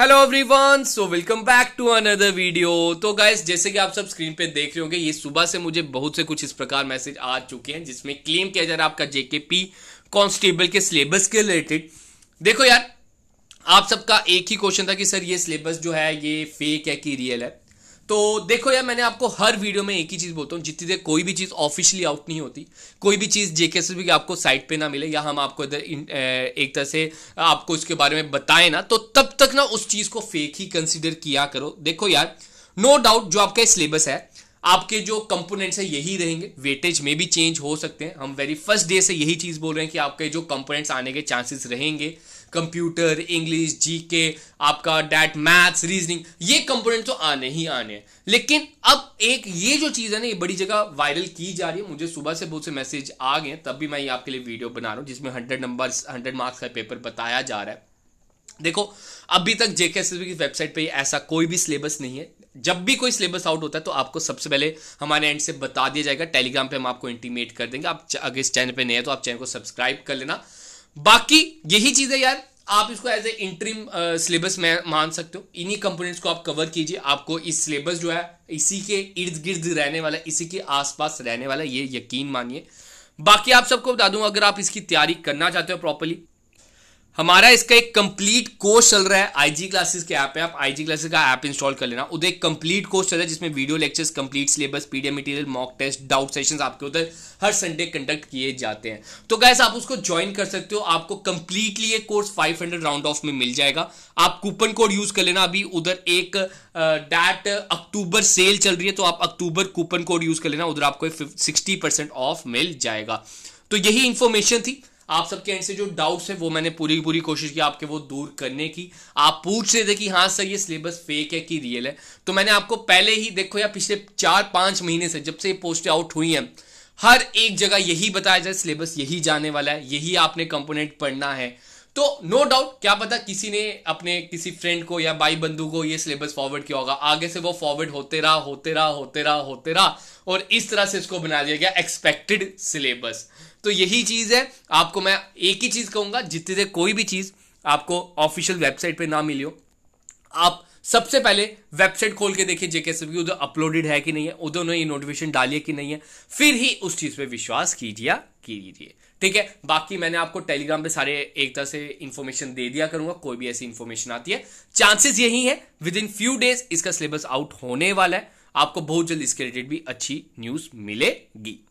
hello everyone so welcome back to another video तो guys जैसे कि आप सब स्क्रीन पे देख रहे होंगे ये सुबह से मुझे बहुत से कुछ इस प्रकार मैसेज आ चुके हैं जिसमें क्लेम किया जा रहा है आपका जेकेपी कांस्टेबल के सिलेबस के रिलेटेड देखो यार आप सबका एक ही क्वेश्चन था कि सर ये सिलेबस जो है ये फेक है कि रियल है तो देखो यार मैंने आपको हर वीडियो में एक ही चीज़ बोलता हूँ जितनी देर कोई भी चीज़ ऑफिशियली आउट नहीं होती कोई भी चीज़ जेके से भी आपको साइट पे ना मिले या हम आपको इधर एक तरह से आपको इसके बारे में बताएं ना तो तब तक ना उस चीज़ को फेक ही कंसिडर किया करो देखो यार नो no डाउट जो आपका सिलेबस है आपके जो कंपोनेंट्स है यही रहेंगे वेटेज में भी चेंज हो सकते हैं हम वेरी फर्स्ट डे से यही चीज़ बोल रहे हैं कि आपके जो कंपोनेंट्स आने के चांसेस रहेंगे कंप्यूटर इंग्लिश जीके आपका डैट मैथ्स रीजनिंग ये कंपोनेंट तो आने ही आने हैं लेकिन अब एक ये जो चीज़ है ना ये बड़ी जगह वायरल की जा रही है मुझे सुबह से बहुत से मैसेज आ गए तब भी मैं ये आपके लिए वीडियो बना रहा हूँ जिसमें हंड्रेड नंबर हंड्रेड मार्क्स का पेपर बताया जा रहा है देखो अभी तक जेके की वेबसाइट पे ऐसा कोई भी सिलेबस नहीं है जब भी कोई सिलेबस आउट होता है तो आपको सबसे पहले हमारे एंड से बता दिया जाएगा टेलीग्राम पे हम आपको इंटीमेट कर देंगे आप अगर इस चैनल पे नए हैं तो आप चैनल को सब्सक्राइब कर लेना बाकी यही चीज़ है यार आप इसको एज ए इंट्रीम सिलेबस में मान सकते हो इन्हीं कंपोनेंट्स को आप कवर कीजिए आपको इस सिलेबस जो है इसी के इर्द गिर्द रहने वाला इसी के आसपास रहने वाला ये यकीन मानिए बाकी आप सबको बता दूं अगर आप इसकी तैयारी करना चाहते हो प्रॉपरली हमारा इसका एक कंप्लीट कोर्स चल रहा है आईजी क्लासेस के ऐप पे आप आईजी क्लासेस का ऐप इंस्टॉल कर लेना उधर एक कंप्लीट कोर्स चल रहा है जिसमें video lectures complete syllabus PDF material mock test doubt sessions आपके उधर हर संडे कंडक्ट किए जाते हैं तो गैस आप उसको ज्वाइन कर सकते हो आपको कंप्लीटली ये कोर्स 500 राउंड ऑफ में मिल जाएगा आप कूपन कोड यूज कर लेना अभी उधर एक डैट अक्टूबर सेल चल रही है तो आप अक्टूबर कूपन कोड यूज कर लेना उधर आपको सिक्सटी ऑफ मिल जाएगा तो यही इंफॉर्मेशन थी आप सबके एंड से जो डाउट्स है वो मैंने पूरी पूरी कोशिश की आपके वो दूर करने की आप पूछ रहे थे कि हाँ सर ये सिलेबस फेक है कि रियल है तो मैंने आपको पहले ही देखो या पिछले चार पाँच महीने से जब से ये पोस्ट आउट हुई हैं हर एक जगह यही बताया जाए सिलेबस यही जाने वाला है यही आपने कंपोनेंट पढ़ना है तो नो डाउट क्या पता किसी ने अपने किसी फ्रेंड को या भाई बंधु को ये सिलेबस फॉरवर्ड किया होगा आगे से वो फॉरवर्ड होते रहा होते रहा होते रहा होते रहा और इस तरह से इसको बना दिया गया एक्सपेक्टेड सिलेबस तो यही चीज है आपको मैं एक ही चीज कहूंगा जितने से कोई भी चीज आपको ऑफिशियल वेबसाइट पे ना मिली हो आप सबसे पहले वेबसाइट खोल के देखिए जेके सब उधर अपलोडेड है कि नहीं है उधर उन्होंने नोटिफिकेशन डाली है कि नहीं है फिर ही उस चीज़ पे विश्वास कीजिए कीजिए ठीक है बाकी मैंने आपको टेलीग्राम पे सारे एक तरह से इन्फॉर्मेशन दे दिया करूंगा कोई भी ऐसी इन्फॉर्मेशन आती है चांसेस यही है विद इन फ्यू डेज इसका सिलेबस आउट होने वाला है आपको बहुत जल्द इसके रिलेटेड भी अच्छी न्यूज मिलेगी